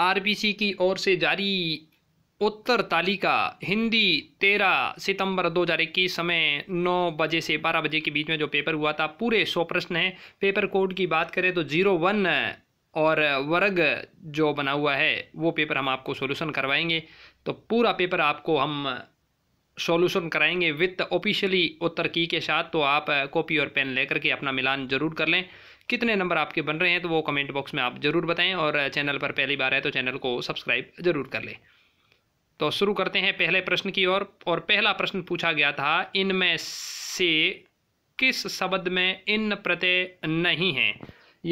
RBC की ओर से जारी उत्तर तालिका हिंदी तेरह सितंबर 2021 समय नौ बजे से बारह बजे के बीच में जो पेपर हुआ था पूरे सौ प्रश्न हैं पेपर कोड की बात करें तो जीरो वन और वर्ग जो बना हुआ है वो पेपर हम आपको सॉल्यूशन करवाएंगे तो पूरा पेपर आपको हम सॉल्यूशन कराएंगे विथ ऑफिशियली उत्तर की के साथ तो आप कॉपी और पेन लेकर के अपना मिलान ज़रूर कर लें कितने नंबर आपके बन रहे हैं तो वो कमेंट बॉक्स में आप ज़रूर बताएं और चैनल पर पहली बार है तो चैनल को सब्सक्राइब ज़रूर कर लें तो शुरू करते हैं पहले प्रश्न की ओर और, और पहला प्रश्न पूछा गया था इनमें से किस शब्द में इन प्रत्यय नहीं हैं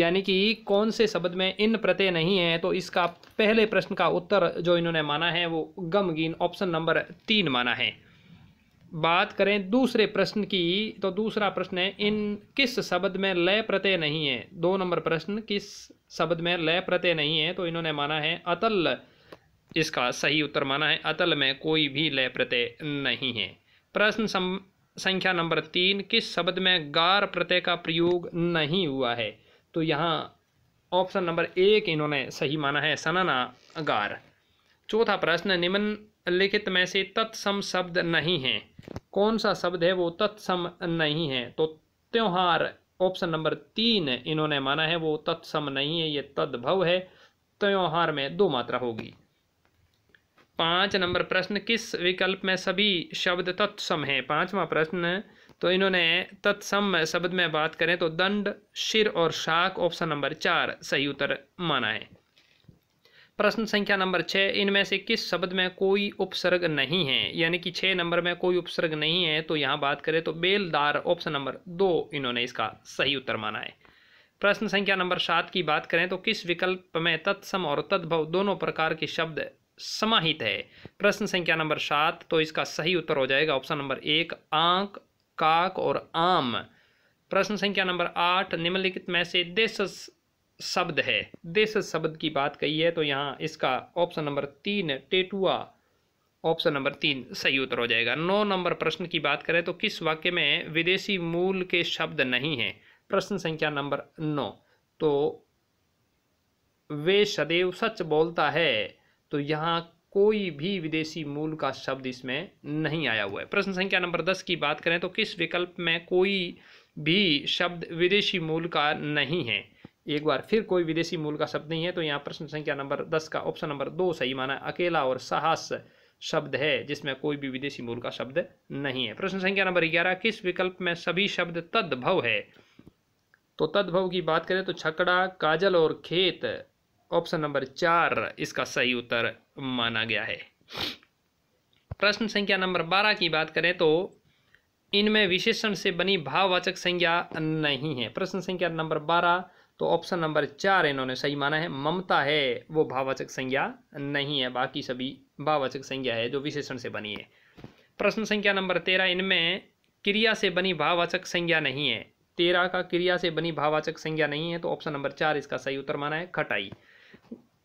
यानी कि कौन से शब्द में इन प्रत्यय नहीं है तो इसका पहले प्रश्न का उत्तर जो इन्होंने माना है वो गमगीन ऑप्शन नंबर तीन माना है बात करें दूसरे प्रश्न की तो दूसरा प्रश्न है इन किस शब्द में लय प्रत्यय नहीं है दो नंबर प्रश्न किस शब्द में लय प्रत्यय नहीं है तो इन्होंने माना है अतल इसका सही उत्तर माना है अतल में कोई भी लय प्रत्यय नहीं है प्रश्न संख्या नंबर तीन किस शब्द में गार प्रत्यय का प्रयोग नहीं हुआ है तो यहाँ ऑप्शन नंबर एक इन्होंने सही माना है सनना गार चौथा प्रश्न निम्न लिखित में से तत्सम शब्द नहीं है कौन सा शब्द है वो तत्सम नहीं है तो त्योहार ऑप्शन नंबर तीन इन्होंने माना है वो तत्सम नहीं है ये तद्भव है त्योहार में दो मात्रा होगी पांच नंबर प्रश्न किस विकल्प में सभी शब्द तत्सम है पांचवा प्रश्न तो इन्होंने तत्सम शब्द में बात करें तो दंड शिर और शाक ऑप्शन नंबर चार सही उत्तर माना है प्रश्न संख्या नंबर छः इनमें से किस शब्द में कोई उपसर्ग नहीं है यानी कि छः नंबर में कोई उपसर्ग नहीं है तो यहाँ बात करें तो बेलदार ऑप्शन नंबर दो इन्होंने इसका सही उत्तर माना है प्रश्न संख्या नंबर सात की बात करें तो किस विकल्प में तत्सम और तद्भव दोनों प्रकार के शब्द समाहित है प्रश्न संख्या नंबर सात तो इसका सही उत्तर हो जाएगा ऑप्शन नंबर एक आंक काक और आम प्रश्न संख्या नंबर आठ निम्नलिखित में से देश शब्द है देश शब्द की बात कही है तो यहाँ इसका ऑप्शन नंबर तीन टेटुआ ऑप्शन नंबर तीन सही उत्तर हो जाएगा नौ नंबर प्रश्न की बात करें तो किस वाक्य में विदेशी मूल के शब्द नहीं हैं प्रश्न संख्या नंबर नौ तो वे सदैव सच बोलता है तो यहाँ कोई भी विदेशी मूल का शब्द इसमें नहीं आया हुआ है प्रश्न संख्या नंबर दस की बात करें तो किस विकल्प में कोई भी शब्द विदेशी मूल का नहीं है एक बार फिर कोई विदेशी मूल का शब्द नहीं है तो यहाँ प्रश्न संख्या नंबर दस का ऑप्शन नंबर दो सही माना अकेला और साहस शब्द है जिसमें कोई भी विदेशी मूल का शब्द नहीं है प्रश्न संख्या नंबर ग्यारह किस विकल्प में सभी शब्द तद्भव है तो तद्भव की बात करें तो छकड़ा काजल और खेत ऑप्शन नंबर चार इसका सही उत्तर माना गया है प्रश्न संख्या नंबर बारह की बात करें तो इनमें विशेषण से बनी भाववाचक संज्ञा नहीं है प्रश्न संख्या नंबर बारह तो ऑप्शन नंबर चार इन्होंने सही माना है ममता है वो भाववाचक संज्ञा नहीं है बाकी सभी भाववाचक संज्ञा है जो विशेषण से बनी है प्रश्न संख्या नंबर तेरह इनमें क्रिया से बनी भाववाचक संज्ञा नहीं है तेरह का क्रिया से बनी भाववाचक संज्ञा नहीं है तो ऑप्शन नंबर चार इसका सही उत्तर माना है खटाई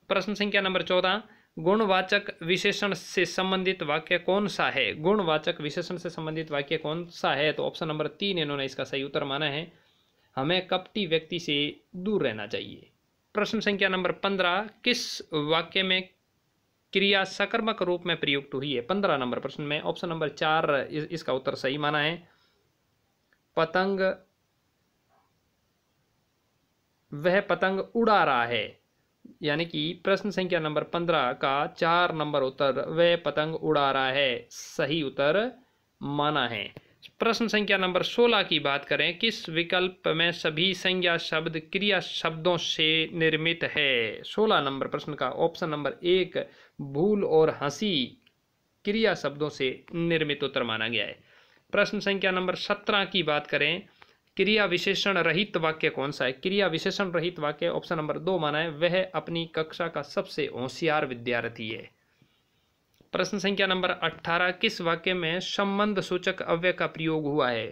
प्रश्न संख्या नंबर चौदह गुणवाचक विशेषण से संबंधित वाक्य कौन सा है गुणवाचक विशेषण से संबंधित वाक्य कौन सा है तो ऑप्शन नंबर तीन इन्होंने इसका सही उत्तर माना है हमें कपटी व्यक्ति से दूर रहना चाहिए प्रश्न संख्या नंबर पंद्रह किस वाक्य में क्रिया सकर्मक रूप में प्रयुक्त हुई है पंद्रह नंबर प्रश्न में ऑप्शन नंबर चार इस, इसका उत्तर सही माना है पतंग वह पतंग उड़ा रहा है यानी कि प्रश्न संख्या नंबर पंद्रह का चार नंबर उत्तर वह पतंग उड़ा रहा है सही उत्तर माना है प्रश्न संख्या नंबर 16 की बात करें किस विकल्प में सभी संज्ञा शब्द क्रिया शब्दों से निर्मित है 16 नंबर प्रश्न का ऑप्शन नंबर एक भूल और हंसी क्रिया शब्दों से निर्मित उत्तर माना गया है प्रश्न संख्या नंबर 17 की बात करें क्रिया विशेषण रहित वाक्य कौन सा है क्रिया विशेषण रहित वाक्य ऑप्शन नंबर दो माना है वह अपनी कक्षा का सबसे होशियार विद्यार्थी है प्रश्न संख्या नंबर अट्ठारह किस वाक्य में संबंध सूचक अव्यय का प्रयोग हुआ है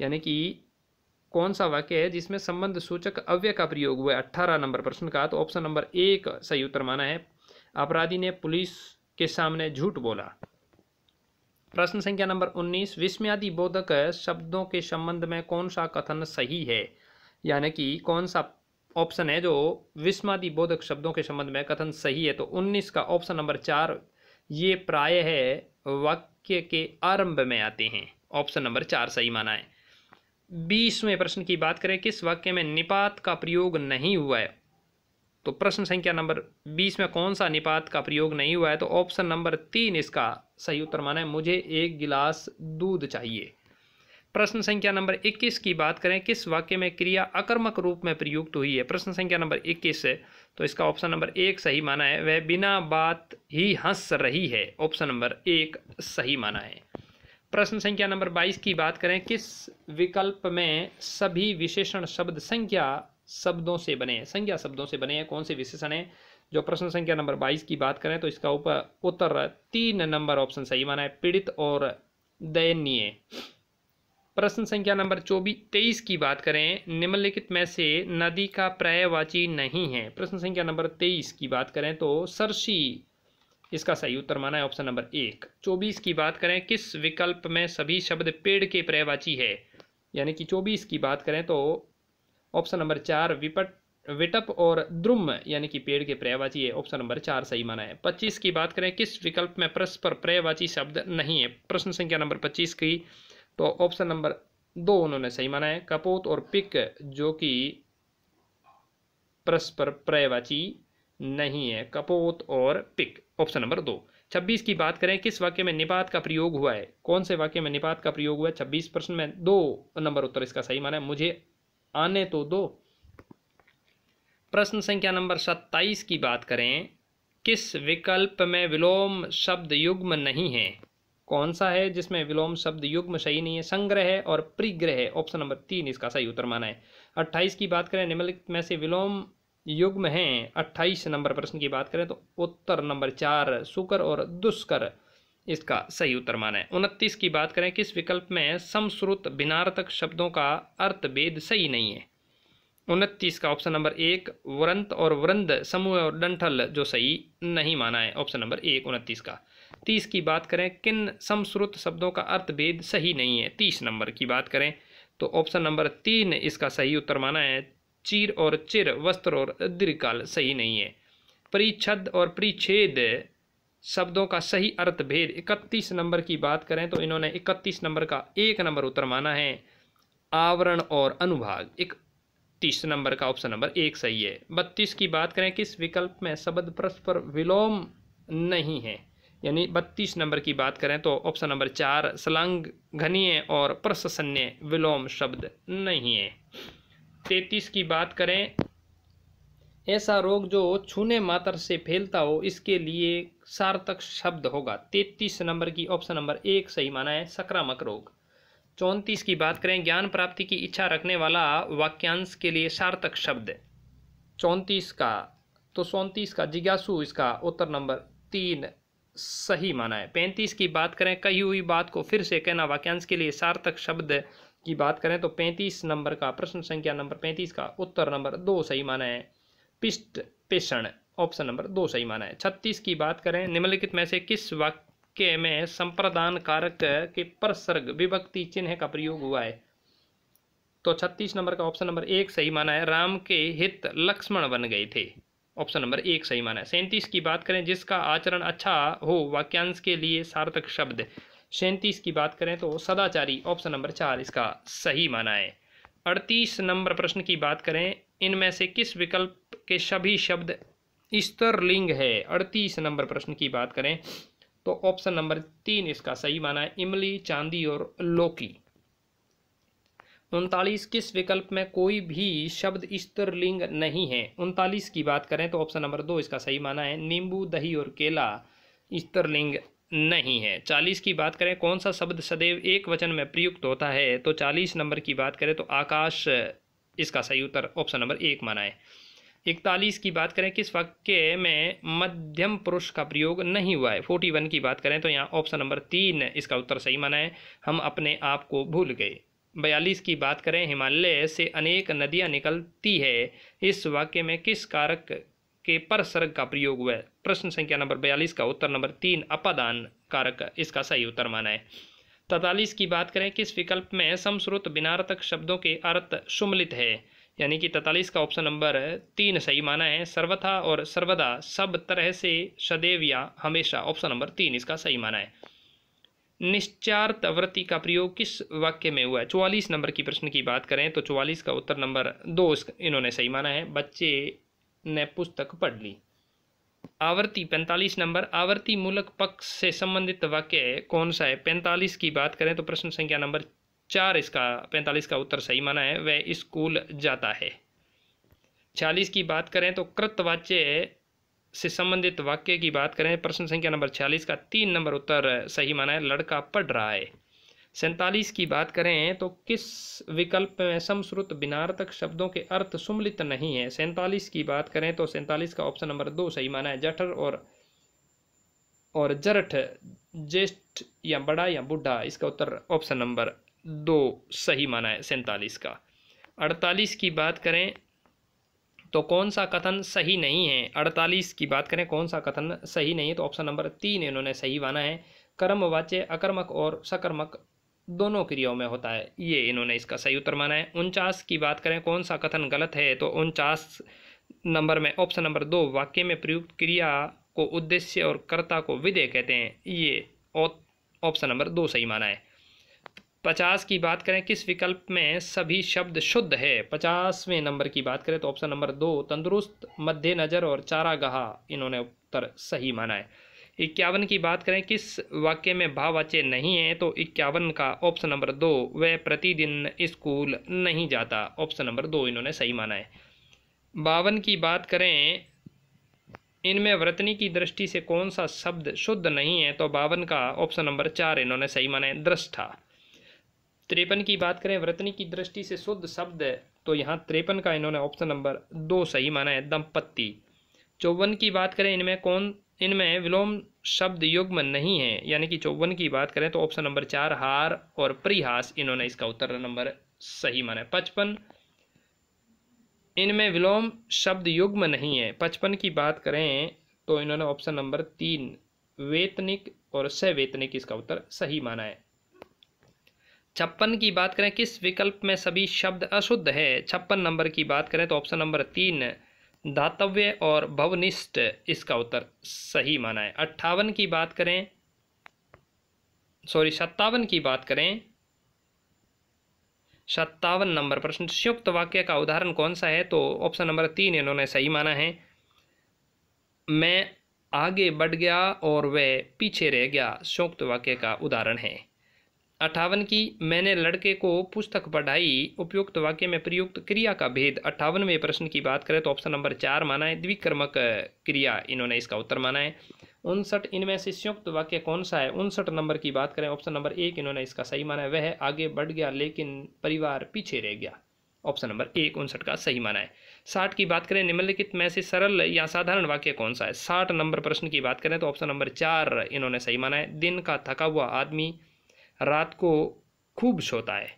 यानी कि कौन सा वाक्य है जिसमें संबंध सूचक अव्यय का प्रयोग हुआ है अट्ठारह नंबर प्रश्न का तो ऑप्शन नंबर एक सही उत्तर माना है अपराधी ने पुलिस के सामने झूठ बोला प्रश्न संख्या नंबर उन्नीस विस्म्यादि बोधक शब्दों के संबंध में कौन सा कथन सही है यानी कि कौन सा ऑप्शन है जो विस्मादि बोधक शब्दों के संबंध में कथन सही है तो 19 का ऑप्शन नंबर चार ये प्राय है वाक्य के आरंभ में आते हैं ऑप्शन नंबर चार सही माना है बीसवें प्रश्न की बात करें किस वाक्य में निपात का प्रयोग नहीं हुआ है तो प्रश्न संख्या नंबर बीस में कौन सा निपात का प्रयोग नहीं हुआ है तो ऑप्शन नंबर तीन इसका सही उत्तर माना है मुझे एक गिलास दूध चाहिए प्रश्न संख्या नंबर इक्कीस की बात करें किस वाक्य में क्रिया अकर्मक रूप में प्रयुक्त हुई है प्रश्न संख्या नंबर इक्कीस है तो इसका ऑप्शन नंबर एक सही माना है वह बिना बात ही हंस रही है ऑप्शन नंबर एक सही माना है प्रश्न संख्या नंबर बाईस की बात करें किस विकल्प में सभी विशेषण शब्द संख्या शब्दों से बने हैं संख्या शब्दों से बने हैं कौन से विशेषण हैं जो प्रश्न संख्या नंबर बाईस की बात करें तो इसका ऊपर उत्तर तीन नंबर ऑप्शन सही माना है पीड़ित और दयनीय प्रश्न संख्या नंबर चौबीस तेईस की बात करें निम्नलिखित में से नदी का पर्यायवाची नहीं है प्रश्न संख्या नंबर तेईस की बात करें तो सरसी इसका सही उत्तर माना है ऑप्शन नंबर एक चौबीस की बात करें किस विकल्प में सभी शब्द पेड़ के पर्यायवाची है यानी कि चौबीस की बात करें तो ऑप्शन नंबर चार विपट विटप और द्रुम यानी कि पेड़ के पर्यायवाची है ऑप्शन नंबर चार सही माना है पच्चीस की बात करें किस विकल्प में परस्पर पर्यायवाची शब्द नहीं है प्रश्न संख्या नंबर पच्चीस की तो ऑप्शन नंबर दो उन्होंने सही माना है कपोत और पिक जो कि परस्पर प्रयवाची नहीं है कपोत और पिक ऑप्शन नंबर दो छब्बीस की बात करें किस वाक्य में निपात का प्रयोग हुआ है कौन से वाक्य में निपात का प्रयोग हुआ है छब्बीस प्रश्न में दो नंबर उत्तर इसका सही माना है मुझे आने तो दो प्रश्न संख्या नंबर सत्ताईस की बात करें किस विकल्प में विलोम शब्द युग्म नहीं है कौन सा है जिसमें विलोम शब्द युग्म सही नहीं है संग्रह और प्रिग्रह ऑप्शन नंबर तीन इसका सही उत्तर माना है अट्ठाईस की बात करें निम्नलिखित में से विलोम युग्म है अट्ठाईस नंबर प्रश्न की बात करें तो उत्तर नंबर चार सुकर और दुष्कर इसका सही उत्तर माना है उनतीस की बात करें किस विकल्प में समश्रुत बिनार्थक शब्दों का अर्थ भेद सही नहीं है उनतीस का ऑप्शन नंबर एक वृंत और वृंद समूह और डंठल जो सही नहीं माना है ऑप्शन नंबर एक उनतीस का तीस की बात करें किन समश्रुत शब्दों का अर्थ भेद सही नहीं है तीस नंबर की बात करें तो ऑप्शन नंबर तीन इसका सही उत्तर माना है चीर और चिर वस्त्र और दीर्घकाल सही नहीं है परिच्छद और परिच्छेद शब्दों का सही अर्थ भेद इकतीस नंबर की बात करें तो इन्होंने इकतीस नंबर का एक नंबर उत्तर माना है आवरण और अनुभाग एक तीस नंबर का ऑप्शन नंबर एक सही है बत्तीस की बात करें किस विकल्प में शब्द परस्पर विलोम नहीं है यानी बत्तीस नंबर की बात करें तो ऑप्शन नंबर चार घनीय और प्रशसन्य विलोम शब्द नहीं है तैतीस की बात करें ऐसा रोग जो छूने मात्र से फैलता हो इसके लिए सार्थक शब्द होगा तैतीस नंबर की ऑप्शन नंबर एक सही माना है संक्रामक रोग चौंतीस की बात करें ज्ञान प्राप्ति की इच्छा रखने वाला वाक्यांश के लिए सार्थक शब्द चौंतीस का तो चौंतीस का जिज्ञासु इसका उत्तर नंबर तीन सही माना है पैंतीस की बात करें कही हुई बात को फिर से कहना वाक्यांश के लिए सार्थक शब्द की बात करें तो पैंतीस नंबर का प्रश्न संख्या नंबर पैंतीस का उत्तर नंबर दो सही माना है पिष्ट पेषण ऑप्शन नंबर दो सही माना है छत्तीस की बात करें निम्नलिखित में से किस वाक्य में संप्रदान कारक के प्रसर्ग विभक्ति चिन्ह का प्रयोग हुआ है तो छत्तीस नंबर का ऑप्शन नंबर एक सही माना है राम के हित लक्ष्मण बन गए थे ऑप्शन नंबर एक सही माना है सैंतीस की बात करें जिसका आचरण अच्छा हो वाक्यांश के लिए सार्थक शब्द सैंतीस की बात करें तो सदाचारी ऑप्शन नंबर चार इसका सही माना है अड़तीस नंबर प्रश्न की बात करें इनमें से किस विकल्प के सभी शब्द स्तरलिंग है अड़तीस नंबर प्रश्न की बात करें तो ऑप्शन नंबर तीन इसका सही माना है इमली चांदी और लौकी उनतालीस किस विकल्प में कोई भी शब्द स्त्रीलिंग नहीं है उनतालीस की बात करें तो ऑप्शन नंबर दो इसका सही माना है नींबू दही और केला स्त्रीलिंग नहीं है चालीस की बात करें कौन सा शब्द सदैव एक वचन में प्रयुक्त होता है तो चालीस नंबर की बात करें तो आकाश इसका सही उत्तर ऑप्शन नंबर एक माना है इकतालीस की बात करें किस वाक्य में मध्यम पुरुष का प्रयोग नहीं हुआ है फोर्टी वन की बात करें तो यहाँ ऑप्शन नंबर तीन इसका उत्तर सही माना है हम अपने आप को भूल गए बयालीस की बात करें हिमालय से अनेक नदियां निकलती है इस वाक्य में किस कारक के पर सर्ग का प्रयोग हुआ है प्रश्न संख्या नंबर बयालीस का उत्तर नंबर तीन अपादान कारक इसका सही उत्तर माना है तैतालीस की बात करें किस विकल्प में समश्रुत बिनार्थक शब्दों के अर्थ सुमलित है यानी कि तैतालीस का ऑप्शन नंबर तीन सही माना है सर्वथा और सर्वदा सब तरह से सदैव या हमेशा ऑप्शन नंबर तीन इसका सही माना है निश्चार्त वृत्ति का प्रयोग किस वाक्य में हुआ है चौवालीस नंबर की प्रश्न की बात करें तो चौवालीस का उत्तर नंबर दो इन्होंने सही माना है बच्चे ने पुस्तक पढ़ ली आवर्ती पैंतालीस नंबर आवर्ती मूलक पक्ष से संबंधित वाक्य कौन सा है पैंतालीस की बात करें तो प्रश्न संख्या नंबर चार इसका पैंतालीस का उत्तर सही माना है वह स्कूल जाता है छियालीस की बात करें तो कृतवाच्य से संबंधित वाक्य की बात करें प्रश्न संख्या नंबर छियालीस का तीन नंबर उत्तर सही माना है लड़का पढ़ रहा है सैंतालीस की बात करें तो किस विकल्प में समश्रुत बिनार्थक शब्दों के अर्थ सुमलित नहीं है सैंतालीस की बात करें तो सैंतालीस का ऑप्शन नंबर दो सही माना है जठर और और जरठ ज्येष्ठ या बड़ा या बुढ़ा इसका उत्तर ऑप्शन नंबर दो सही माना है सैंतालीस का अड़तालीस की बात करें तो कौन सा कथन सही नहीं है अड़तालीस की बात करें कौन सा कथन सही नहीं है तो ऑप्शन नंबर तीन इन्होंने सही माना है कर्म वाच्य अकर्मक और सकर्मक दोनों क्रियाओं में होता है ये इन्होंने इसका सही उत्तर माना है उनचास की बात करें कौन सा कथन गलत है तो उनचास नंबर में ऑप्शन नंबर दो वाक्य में प्रयुक्त क्रिया को उद्देश्य और कर्ता को विधेय कहते हैं ये ऑप्शन नंबर दो सही माना है पचास की बात करें किस विकल्प में सभी शब्द शुद्ध है पचासवें नंबर की बात करें तो ऑप्शन नंबर दो तंदुरुस्त मध्य नज़र और चारागाह इन्होंने उत्तर सही माना है इक्यावन की बात करें किस वाक्य में भाववाच्य नहीं है तो इक्यावन का ऑप्शन नंबर दो वह प्रतिदिन स्कूल नहीं जाता ऑप्शन नंबर दो इन्होंने सही माना है बावन की बात करें इनमें व्रतनी की दृष्टि से कौन सा शब्द शुद्ध नहीं है तो बावन का ऑप्शन नंबर चार इन्होंने सही माना है दृष्टा त्रेपन की बात करें व्रतनी की दृष्टि से शुद्ध शब्द है तो यहाँ त्रेपन का इन्होंने ऑप्शन नंबर दो सही माना है दंपत्ति चौवन की बात करें इनमें कौन इनमें विलोम शब्द युग्म नहीं है यानी कि चौवन की बात करें तो ऑप्शन नंबर चार हार और परिहास इन्होंने इसका उत्तर नंबर सही माना है पचपन इनमें विलोम शब्द युग्म नहीं है पचपन की बात करें तो इन्होंने ऑप्शन नंबर तीन वेतनिक और सवेतनिक इसका उत्तर सही माना है छप्पन की बात करें किस विकल्प में सभी शब्द अशुद्ध है छप्पन नंबर की बात करें तो ऑप्शन नंबर तीन दातव्य और भवनिष्ठ इसका उत्तर सही माना है अट्ठावन की बात करें सॉरी सत्तावन की बात करें सत्तावन नंबर प्रश्न संयुक्त वाक्य का उदाहरण कौन सा है तो ऑप्शन नंबर तीन इन्होंने सही माना है मैं आगे बढ़ गया और वह पीछे रह गया संयुक्त वाक्य का उदाहरण है अट्ठावन की मैंने लड़के को पुस्तक पढ़ाई उपयुक्त वाक्य में प्रयुक्त क्रिया का भेद अट्ठावनवे प्रश्न की बात करें तो ऑप्शन नंबर चार माना है द्विक्रमक क्रिया इन्होंने इसका उत्तर माना है उनसठ इनमें से संयुक्त वाक्य कौन सा है उनसठ नंबर की बात करें ऑप्शन नंबर एक इन्होंने इसका सही माना है वह आगे बढ़ गया लेकिन परिवार पीछे रह गया ऑप्शन नंबर एक उनसठ का सही माना है साठ की बात करें निम्नलिखित में से सरल या साधारण वाक्य कौन सा है साठ नंबर प्रश्न की बात करें तो ऑप्शन नंबर चार इन्होंने सही माना है दिन का थका हुआ आदमी रात को खूब सोता है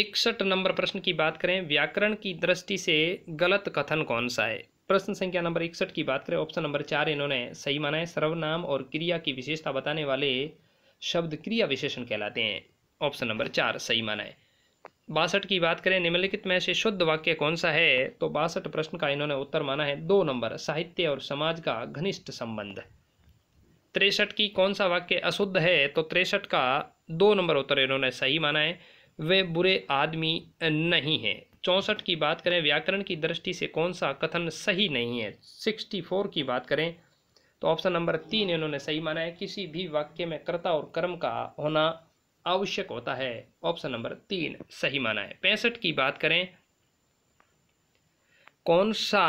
इकसठ नंबर प्रश्न की बात करें व्याकरण की दृष्टि से गलत कथन कौन सा है प्रश्न संख्या नंबर इकसठ की बात करें ऑप्शन नंबर चार इन्होंने सही माना है सर्वनाम और क्रिया की विशेषता बताने वाले शब्द क्रिया विशेषण कहलाते हैं ऑप्शन नंबर चार सही माना है बासठ की बात करें निम्नलिखित में से शुद्ध वाक्य कौन सा है तो बासठ प्रश्न का इन्होंने उत्तर माना है दो नंबर साहित्य और समाज का घनिष्ठ संबंध तिरसठ की कौन सा वाक्य अशुद्ध है तो तिरसठ का दो नंबर उत्तर इन्होंने सही माना है वे बुरे आदमी नहीं हैं चौंसठ की बात करें व्याकरण की दृष्टि से कौन सा कथन सही नहीं है सिक्सटी फोर की बात करें तो ऑप्शन नंबर तीन इन्होंने सही माना है किसी भी वाक्य में कर्ता और कर्म का होना आवश्यक होता है ऑप्शन नंबर तीन सही माना है पैंसठ की बात करें कौन सा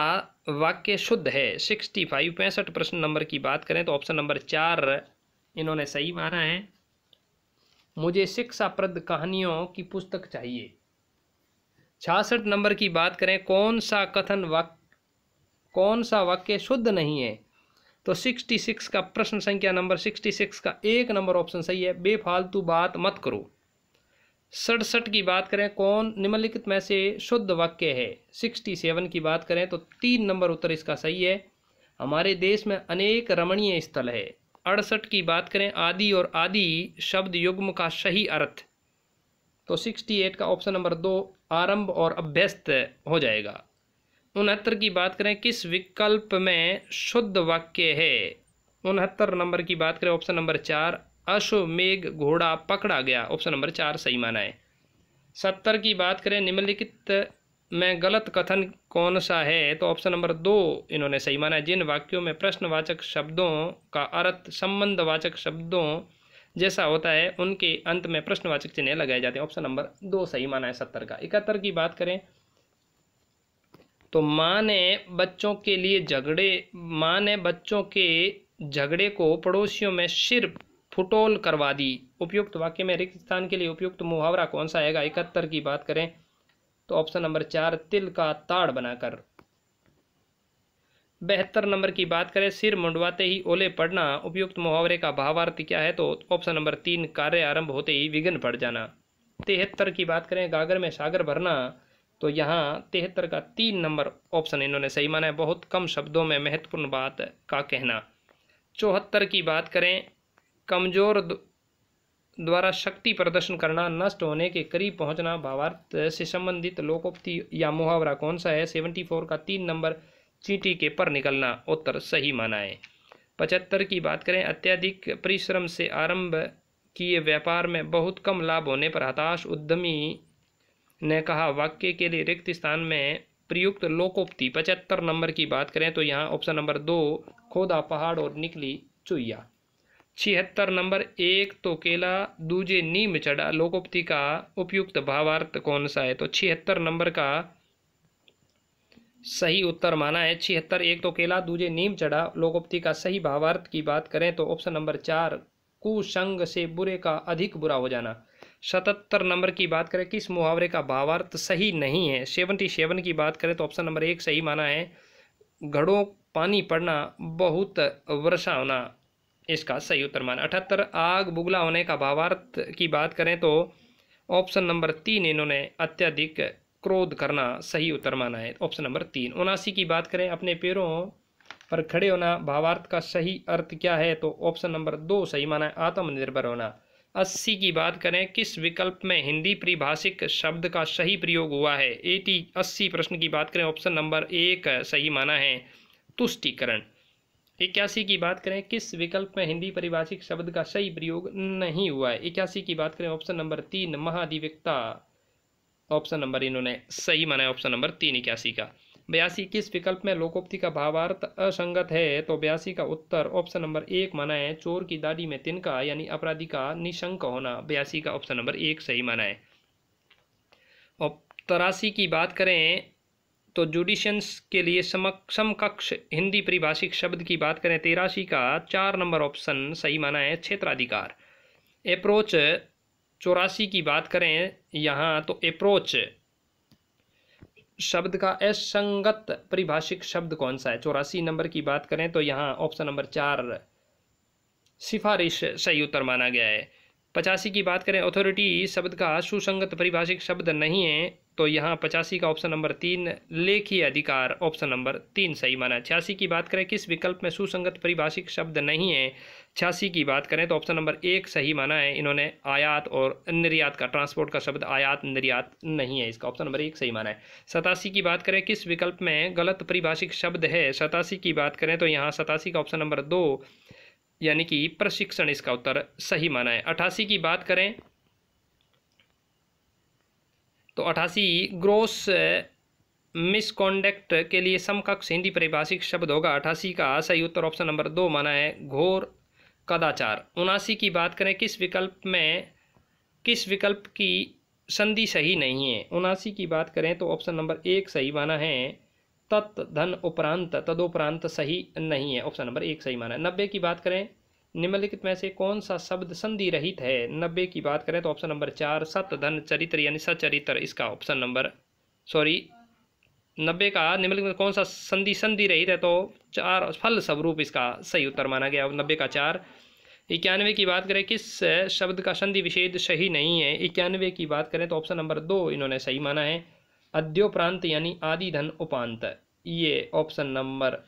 वाक्य शुद्ध है सिक्सटी फाइव पैंसठ प्रश्न नंबर की बात करें तो ऑप्शन नंबर चार इन्होंने सही माना है मुझे शिक्षाप्रद कहानियों की पुस्तक चाहिए छियासठ नंबर की बात करें कौन सा कथन वाक कौन सा वाक्य शुद्ध नहीं है तो सिक्सटी सिक्स का प्रश्न संख्या नंबर सिक्सटी सिक्स का एक नंबर ऑप्शन सही है बेफालतू बात मत करो सड़सठ की बात करें कौन निम्नलिखित में से शुद्ध वाक्य है सिक्सटी सेवन की बात करें तो तीन नंबर उत्तर इसका सही है हमारे देश में अनेक रमणीय स्थल है अड़सठ की बात करें आदि और आदि शब्द युग्म का सही अर्थ तो सिक्सटी एट का ऑप्शन नंबर दो आरंभ और अभ्यस्त हो जाएगा उनहत्तर की बात करें किस विकल्प में शुद्ध वाक्य है उनहत्तर नंबर की बात करें ऑप्शन नंबर चार अश्वमेघ घोड़ा पकड़ा गया ऑप्शन नंबर चार सही माना है सत्तर की बात करें निम्नलिखित में गलत कथन कौन सा है तो ऑप्शन नंबर दो इन्होंने सही माना है जिन वाक्यों में प्रश्नवाचक शब्दों का अर्थ संबंधवाचक शब्दों जैसा होता है उनके अंत में प्रश्नवाचक चिन्ह लगाए जाते हैं ऑप्शन नंबर दो सही माना है सत्तर का इकहत्तर की बात करें तो माँ ने बच्चों के लिए झगड़े माँ ने बच्चों के झगड़े को पड़ोसियों में सिर्फ फुटोल करवा दी उपयुक्त वाक्य में रिक्त स्थान के लिए उपयुक्त मुहावरा कौन सा आएगा इकहत्तर की बात करें तो ऑप्शन नंबर चार तिल का ताड़ बनाकर बेहतर नंबर की बात करें सिर मुंडवाते ही ओले पड़ना उपयुक्त मुहावरे का भावार्थ क्या है तो ऑप्शन नंबर तीन कार्य आरंभ होते ही विघ्न पड़ जाना तिहत्तर की बात करें गागर में सागर भरना तो यहाँ तिहत्तर का तीन नंबर ऑप्शन इन्होंने सही माना है बहुत कम शब्दों में महत्वपूर्ण बात का कहना चौहत्तर की बात करें कमजोर द्वारा शक्ति प्रदर्शन करना नष्ट होने के करीब पहुंचना भावार्थ से संबंधित लोकोक्ति या मुहावरा कौन सा है सेवेंटी फोर का तीन नंबर चींटी के पर निकलना उत्तर सही माना है पचहत्तर की बात करें अत्यधिक परिश्रम से आरंभ किए व्यापार में बहुत कम लाभ होने पर हताश उद्यमी ने कहा वाक्य के लिए रिक्त स्थान में प्रयुक्त लोकोक्ति पचहत्तर नंबर की बात करें तो यहाँ ऑप्शन नंबर दो खोदा पहाड़ और निकली चुईया छिहत्तर नंबर एक तो केला दूजे नीम चढ़ा लोकोपति का उपयुक्त भावार्थ कौन सा है तो छिहत्तर नंबर का सही उत्तर माना है छिहत्तर एक तो केला दूजे नीम चढ़ा लोकोपति का सही भावार्थ की बात करें तो ऑप्शन नंबर चार कुसंग से बुरे का अधिक बुरा हो जाना सतहत्तर नंबर की बात करें किस मुहावरे का भावार्थ सही नहीं है सेवनटी सेवन की बात करें तो ऑप्शन नंबर एक सही माना है घड़ों पानी पड़ना बहुत वर्षा होना इसका सही उत्तर मान अठहत्तर आग बुगला होने का भावार्थ की बात करें तो ऑप्शन नंबर तीन इन्होंने अत्यधिक क्रोध करना सही उत्तर माना है ऑप्शन नंबर तीन उनासी की बात करें अपने पैरों पर खड़े होना भावार्थ का सही अर्थ क्या है तो ऑप्शन नंबर दो सही माना है आत्मनिर्भर होना अस्सी की बात करें किस विकल्प में हिंदी परिभाषिक शब्द का सही प्रयोग हुआ है एटी अस्सी प्रश्न की बात करें ऑप्शन नंबर एक सही माना है तुष्टिकरण इक्यासी की बात करें किस विकल्प में हिंदी परिभाषिक शब्द का सही प्रयोग नहीं हुआ है इक्यासी की बात करें ऑप्शन नंबर तीन महाधिवक्ता ऑप्शन नंबर इन्होंने सही माना है ऑप्शन नंबर तीन इक्यासी का बयासी किस विकल्प में लोकोक्ति का भावार्थ असंगत है तो बयासी का उत्तर ऑप्शन नंबर एक माना है चोर की दाढ़ी में तिनका यानी अपराधी का निशंक होना बयासी का ऑप्शन नंबर एक सही माना है तिरासी की बात करें तो जुडिशंस के लिए समकक्ष हिंदी परिभाषिक शब्द की बात करें तेरासी तो का चार नंबर ऑप्शन सही माना है क्षेत्राधिकार अप्रोच चौरासी की बात करें यहाँ तो अप्रोच शब्द का असंगत परिभाषिक शब्द कौन सा है चौरासी नंबर की बात करें तो यहाँ ऑप्शन नंबर चार सिफारिश सही उत्तर माना गया है पचासी की बात करें अथॉरिटी शब्द का सुसंगत परिभाषिक शब्द नहीं है तो यहाँ पचासी का ऑप्शन नंबर तीन लेखी अधिकार ऑप्शन नंबर तीन सही माना छियासी की बात करें किस विकल्प में सुसंगत परिभाषिक शब्द नहीं है छियासी की बात करें तो ऑप्शन नंबर एक सही माना है इन्होंने आयात और निर्यात का ट्रांसपोर्ट का शब्द आयात निर्यात नहीं है इसका ऑप्शन नंबर एक सही माना है सतासी की बात करें किस विकल्प में गलत परिभाषिक शब्द है सतासी की बात करें तो यहाँ सतासी का ऑप्शन नंबर दो यानी कि प्रशिक्षण इसका उत्तर सही माना है अठासी की बात करें तो अठासी ग्रोस मिसकॉन्डक्ट के लिए समकक्ष हिंदी परिभाषिक शब्द होगा अठासी का सही उत्तर ऑप्शन नंबर दो माना है घोर कदाचार उनासी की बात करें किस विकल्प में किस विकल्प की संधि सही नहीं है उनासी की बात करें तो ऑप्शन नंबर एक सही माना है तत् धन उपरांत तदोपरांत सही नहीं है ऑप्शन नंबर एक सही माना है नब्बे की बात करें निम्नलिखित में से कौन सा शब्द संधि रहित है नब्बे की बात करें तो ऑप्शन नंबर चार सतधन चरित्र यानी सचरित्र इसका ऑप्शन नंबर सॉरी नब्बे का निम्नलिखित कौन सा संधि संधि रहित है तो चार फल स्वरूप इसका सही उत्तर माना गया नब्बे का चार इक्यानवे की बात करें किस शब्द का संधि विषेद सही नहीं है इक्यानवे की बात करें तो ऑप्शन नंबर दो इन्होंने सही माना है अद्योप्रांत यानी आदि धन उपांत ये ऑप्शन नंबर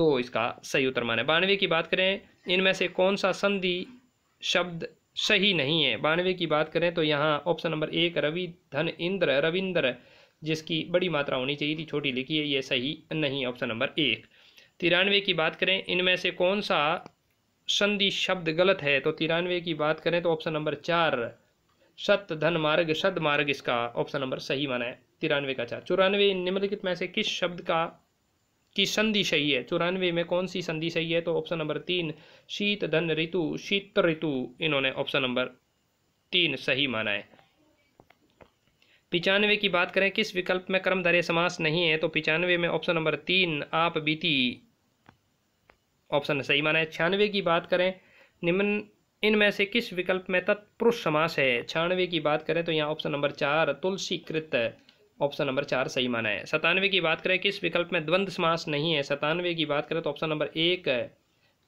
दो इसका सही उत्तर माना है बानवे की बात करें इनमें से कौन सा संधि शब्द सही नहीं है बानवे की बात करें तो यहाँ ऑप्शन नंबर एक रवि धन इंद्र रविंद्र जिसकी बड़ी मात्रा होनी चाहिए थी छोटी लिखी है ये सही नहीं ऑप्शन नंबर एक तिरानवे की बात करें इनमें से कौन सा संधि शब्द गलत है तो तिरानवे की बात करें तो ऑप्शन नंबर चार सत धन मार्ग सद मार्ग इसका ऑप्शन नंबर सही माना है तिरानवे का चार चौरानवे निम्नलिखित में से किस शब्द का की संधि सही है चौरानवे में कौन सी संधि सही है तो ऑप्शन नंबर तीन शीत धन ऋतु शीत ऋतु इन्होंने ऑप्शन नंबर तीन सही माना है पिचानवे की बात करें किस विकल्प में कर्मधारय समास नहीं है तो पिचानवे में ऑप्शन नंबर तीन आप बीती ऑप्शन सही माना है छियानवे की बात करें निम्न इनमें से किस विकल्प में तत्पुरुष समास है छियानवे की बात करें तो यहाँ ऑप्शन नंबर चार तुलसी कृत ऑप्शन नंबर चार सही माना है सतानवे की बात करें किस विकल्प में द्वंद्व समास नहीं है सतानवे की बात करें तो ऑप्शन नंबर एक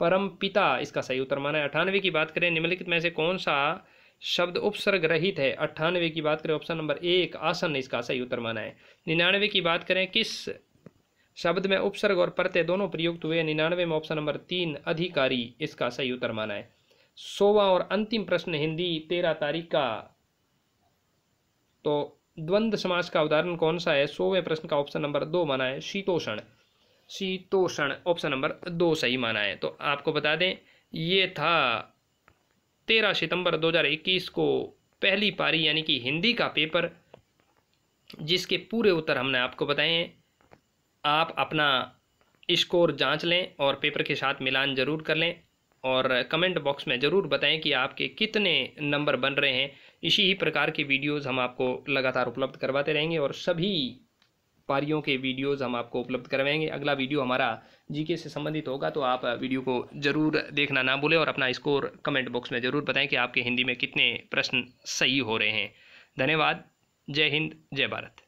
परम पिता इसका सही उत्तर माना है अठानवे की बात करें निम्नलिखित में से कौन सा शब्द उपसर्ग रहित है अट्ठानवे की बात करें ऑप्शन नंबर एक आसन इसका सही उत्तर माना है निन्यानवे की बात करें किस शब्द में उपसर्ग और प्रत्यय दोनों प्रयुक्त हुए निन्यानवे में ऑप्शन नंबर तीन अधिकारी इसका सही उत्तर माना है सोवा और अंतिम प्रश्न हिंदी तेरह तारीख का तो द्वंद्व समास का उदाहरण कौन सा है सोवे प्रश्न का ऑप्शन नंबर दो माना है शीतोषण शीतोषण ऑप्शन नंबर दो सही माना है तो आपको बता दें ये था तेरह सितंबर 2021 को पहली पारी यानी कि हिंदी का पेपर जिसके पूरे उत्तर हमने आपको बताए हैं आप अपना स्कोर जांच लें और पेपर के साथ मिलान ज़रूर कर लें और कमेंट बॉक्स में ज़रूर बताएं कि आपके कितने नंबर बन रहे हैं इसी प्रकार के वीडियोस हम आपको लगातार उपलब्ध करवाते रहेंगे और सभी पारियों के वीडियोस हम आपको उपलब्ध करवाएंगे अगला वीडियो हमारा जीके से संबंधित होगा तो आप वीडियो को ज़रूर देखना ना भूलें और अपना स्कोर कमेंट बॉक्स में ज़रूर बताएं कि आपके हिंदी में कितने प्रश्न सही हो रहे हैं धन्यवाद जय हिंद जय भारत